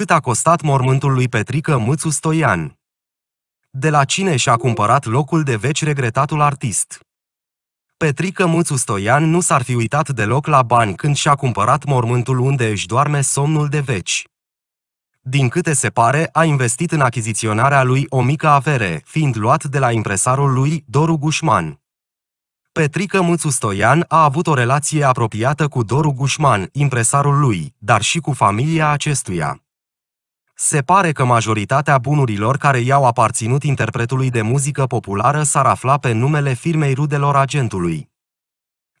Cât a costat mormântul lui Petrică Mâțu Stoian? De la cine și-a cumpărat locul de veci regretatul artist? Petrică Mâțu Stoian nu s-ar fi uitat deloc la bani când și-a cumpărat mormântul unde își doarme somnul de veci. Din câte se pare, a investit în achiziționarea lui o mică avere, fiind luat de la impresarul lui, Doru Gușman. Petrică Mâțu Stoian a avut o relație apropiată cu Doru Gușman, impresarul lui, dar și cu familia acestuia. Se pare că majoritatea bunurilor care i-au aparținut interpretului de muzică populară s-ar afla pe numele firmei rudelor agentului.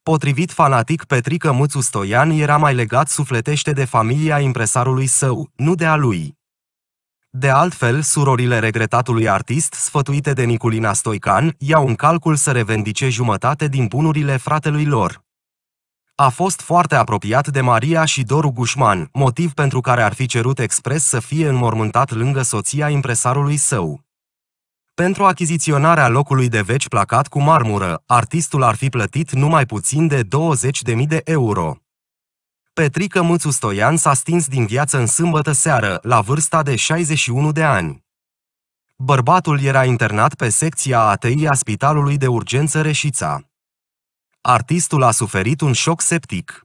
Potrivit fanatic Petrică Mâțu Stoian era mai legat sufletește de familia impresarului său, nu de a lui. De altfel, surorile regretatului artist, sfătuite de Niculina Stoican, iau în calcul să revendice jumătate din bunurile fratelui lor a fost foarte apropiat de Maria și Doru Gușman, motiv pentru care ar fi cerut expres să fie înmormântat lângă soția impresarului său. Pentru achiziționarea locului de veci placat cu marmură, artistul ar fi plătit numai puțin de 20.000 de euro. Petrică Mâțu Stoian s-a stins din viață în sâmbătă seară, la vârsta de 61 de ani. Bărbatul era internat pe secția ATI a Spitalului de Urgență Reșița. Artistul a suferit un șoc septic.